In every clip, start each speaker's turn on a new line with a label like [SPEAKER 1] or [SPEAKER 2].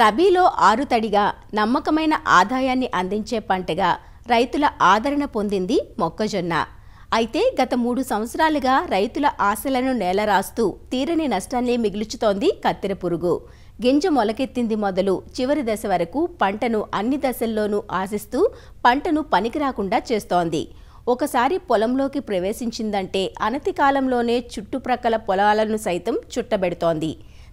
[SPEAKER 1] రబీలో ఆరుతడిగా నమ్మకమైన ఆదాయాన్ని అందించే పంటగా రైతుల ఆదరణ పొందింది మొక్కజొన్న అయితే గత మూడు సంవత్సరాలుగా రైతుల ఆశలను నేలరాస్తూ తీరని నష్టాన్ని మిగులుచుతోంది కత్తెర పురుగు గింజ మొలకెత్తింది మొదలు చివరి దశ వరకు పంటను అన్ని దశల్లోనూ ఆశిస్తూ పంటను పనికిరాకుండా చేస్తోంది ఒకసారి పొలంలోకి ప్రవేశించిందంటే అనతి కాలంలోనే చుట్టుప్రక్కల పొలాలను సైతం చుట్టబెడుతోంది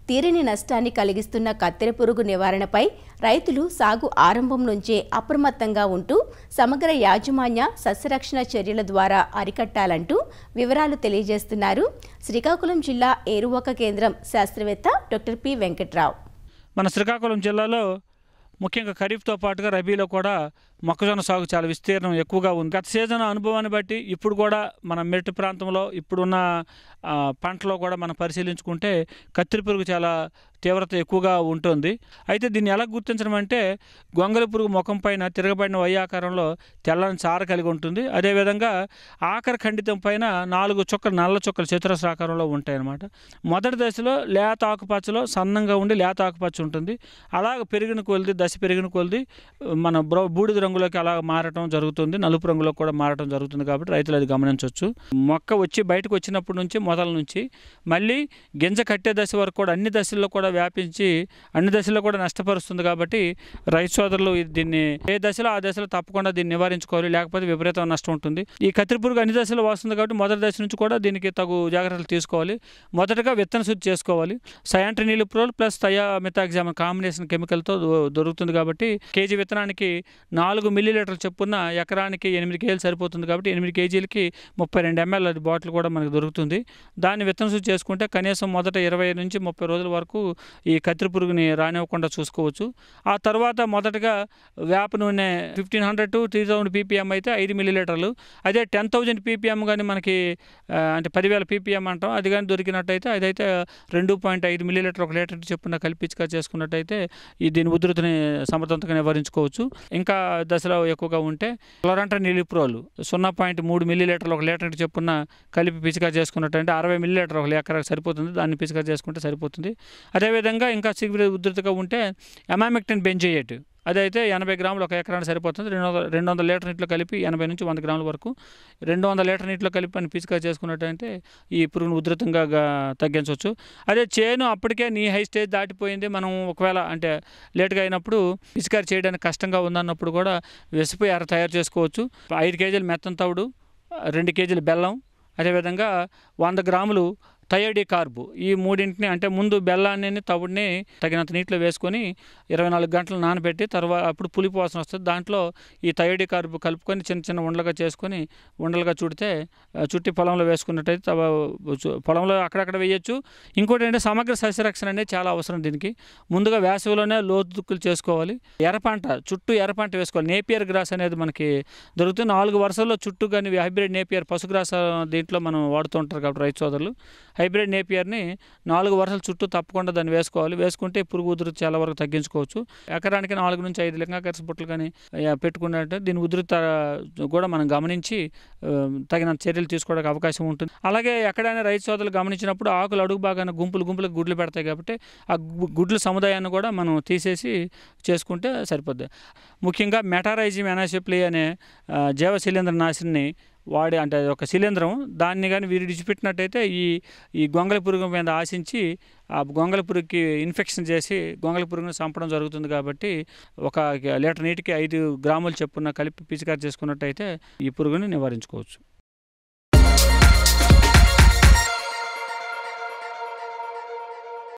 [SPEAKER 1] తీరని నష్టాన్ని కలిగిస్తున్న కత్తెర పురుగు నివారణపై రైతులు సాగు ఆరంభం నుంచే అప్రమత్తంగా ఉంటూ సమగ్ర యాజమాన్య సస్యరక్షణ చర్యల ద్వారా అరికట్టాలంటూ వివరాలు తెలియజేస్తున్నారు శ్రీకాకుళం జిల్లా ఏరువాక కేంద్రం శాస్త్రవేత్త డాక్టర్ పి వెంకట్రావు
[SPEAKER 2] మన శ్రీకాకుళం జిల్లాలో ముఖ్యంగా ఖరీఫ్తో పాటుగా రబీలో కూడా మొక్కజొన్న సాగు చాలా విస్తీర్ణం ఎక్కువగా ఉంది గత సీజన్ అనుభవాన్ని బట్టి ఇప్పుడు కూడా మన మెట్టు ప్రాంతంలో ఇప్పుడున్న పంటలో కూడా మనం పరిశీలించుకుంటే కత్తిరి పురుగు చాలా తీవ్రత ఎక్కువగా ఉంటుంది అయితే దీన్ని ఎలా గుర్తించడం అంటే గొంగలి పురుగు ముఖం పైన తిరగబడిన వయ్యాకారంలో తెల్లని చార కలిగి ఉంటుంది అదేవిధంగా ఆకర ఖండితం పైన నాలుగు చుక్కలు నల్ల చుక్కలు చతురస్రాకారంలో ఉంటాయన్నమాట మొదటి దశలో లేత ఆకుపచ్చలో సన్నంగా ఉండి లేత ఆకుపచ్చ ఉంటుంది అలాగ పెరిగిన కొలిది దశ పెరిగిన కొలిది మన బూడిద రంగులోకి అలా మారటం జరుగుతుంది నలుపు రంగులోకి కూడా మారటం జరుగుతుంది కాబట్టి రైతులు అది గమనించవచ్చు మొక్క వచ్చి బయటకు వచ్చినప్పటి నుంచి మొదల నుంచి మళ్ళీ గింజ కట్టే దశ వరకు కూడా అన్ని దశల్లో కూడా కూడా వ్యాపించి అన్ని దశల్లో కూడా నష్టపరుస్తుంది కాబట్టి రైతు సోదరులు దీన్ని ఏ దశలో ఆ దశలో తప్పకుండా దీన్ని నివారించుకోవాలి లేకపోతే విపరీతం నష్టం ఉంటుంది ఈ కత్తిరిపురుగు అన్ని దశలో వస్తుంది కాబట్టి మొదటి దశ నుంచి కూడా దీనికి తగు జాగ్రత్తలు తీసుకోవాలి మొదటగా విత్తన శుద్ధి చేసుకోవాలి నీళ్ళు ప్రోల్ ప్లస్ తయా మితాగ్జామ కాంబినేషన్ కెమికల్తో దొరుకుతుంది కాబట్టి కేజీ విత్తనానికి నాలుగు మిల్లీలీటర్ల చొప్పున ఎకరానికి ఎనిమిది కేజీలు సరిపోతుంది కాబట్టి ఎనిమిది కేజీలకి ముప్పై రెండు ఎంఎల్ బాటిల్ కూడా మనకు దొరుకుతుంది దాన్ని విత్తన శుద్ధి చేసుకుంటే కనీసం మొదట ఇరవై నుంచి ముప్పై రోజుల వరకు ఈ కత్తి పురుగుని రానివ్వకుండా చూసుకోవచ్చు ఆ తర్వాత మొదటగా వేప నూనె fifteen hundred to three thousand PPM అయితే ఐదు మిల్లీలీటర్లు అదే టెన్ థౌజండ్ పీపీఎం కానీ మనకి అంటే పదివేల పీపీఎం అంటాం అది కానీ దొరికినట్టయితే అదైతే రెండు పాయింట్ ఐదు మిల్లీలీటర్ ఒక లీటర్ చొప్పున కల్పించగా చేసుకున్నట్టయితే ఈ దీని ఉధృతిని సమర్థవంతంగా నివారించుకోవచ్చు ఇంకా దశలో ఎక్కువగా ఉంటే క్లోరంట నిలిప్రోలు సున్నా పాయింట్ మూడు మిల్లీలీటర్లు ఒక లీటర్ చొప్పున కలిపి పిచికా అంటే అరవై మిల్లీలీటర్ ఒక ఎకరాకు సరిపోతుంది దాన్ని పిచికా చేసుకుంటే సరిపోతుంది అదే అదేవిధంగా ఇంకా సిగ్గు ఉధృతిగా ఉంటే ఎమామెక్టిన్ బెంజేయట్ అదైతే ఎనభై గ్రాములు ఒక ఎకరానికి సరిపోతుంది రెండు వందల రెండు వందల లీటర్ నీటిలో కలిపి ఎనభై నుంచి వంద గ్రాముల వరకు రెండు వందల లీటర్ నీటిలో కలిపి అని పిచికా చేసుకున్నట్టయితే ఈ పురుగును ఉధృతంగా తగ్గించవచ్చు అదే చేను అప్పటికే నీ హై స్టేజ్ దాటిపోయింది మనం ఒకవేళ అంటే లేట్గా అయినప్పుడు పిచికారి చేయడానికి కష్టంగా ఉందన్నప్పుడు కూడా వెసిపోయి ఎర్ర తయారు చేసుకోవచ్చు ఐదు కేజీలు మెత్తం తవుడు రెండు కేజీలు బెల్లం అదేవిధంగా వంద గ్రాములు థయోడి కార్బు ఈ మూడింటిని అంటే ముందు బెల్లాన్ని తవుడిని తగినంత నీటిలో వేసుకొని ఇరవై నాలుగు గంటలు నానబెట్టి తర్వాత అప్పుడు పులిపు వాసన వస్తుంది దాంట్లో ఈ థయోడి కార్బు కలుపుకొని చిన్న చిన్న ఉండలుగా చేసుకొని ఉండలుగా చుడితే చుట్టి పొలంలో వేసుకున్నట్టయితే పొలంలో అక్కడక్కడ వేయచ్చు ఇంకోటి అంటే సమగ్ర సస్యరక్షణ అనేది చాలా అవసరం దీనికి ముందుగా వేసవిలోనే లోతుక్కులు చేసుకోవాలి ఎర్రపంట చుట్టూ ఎర్రపంట వేసుకోవాలి నేపియర్ గ్రాస్ అనేది మనకి దొరుకుతుంది నాలుగు వరుసల్లో చుట్టూ కానీ హైబ్రిడ్ నేపియర్ పశుగ్రాస దీంట్లో మనం వాడుతూ ఉంటారు కాబట్టి రైతు సోదరులు హైబ్రిడ్ నేపియర్ని నాలుగు వరుసల చుట్టూ తప్పకుండా దాన్ని వేసుకోవాలి వేసుకుంటే పురుగు ఉధృతి చాలా వరకు తగ్గించుకోవచ్చు ఎకరానికి నాలుగు నుంచి ఐదు లింగాకర్ష బుట్టలు కానీ పెట్టుకున్నట్టే దీని ఉధృత కూడా మనం గమనించి తగిన చర్యలు తీసుకోవడానికి అవకాశం ఉంటుంది అలాగే ఎక్కడైనా రైతు సోదరులు గమనించినప్పుడు ఆకులు అడుగు బాగానే గుంపులు గుంపులకు గుడ్లు పెడతాయి కాబట్టి ఆ గుడ్ల సముదాయాన్ని కూడా మనం తీసేసి చేసుకుంటే సరిపోద్ది ముఖ్యంగా మెటారైజిమ్ ఎనాసిప్లీ అనే జీవ శిలీంద్ర నాశిని వాడి అంటే ఒక శిలీంద్రం దాన్ని కానీ వీరు విడిచిపెట్టినట్టయితే ఈ ఈ గొంగళ పురుగు మీద ఆశించి ఆ గొంగళ పురుగుకి ఇన్ఫెక్షన్ చేసి గొంగళ పురుగును చంపడం జరుగుతుంది కాబట్టి ఒక లీటర్ నీటికి ఐదు గ్రాములు చెప్పున కలిపి పిచికారి చేసుకున్నట్టయితే ఈ పురుగుని నివారించుకోవచ్చు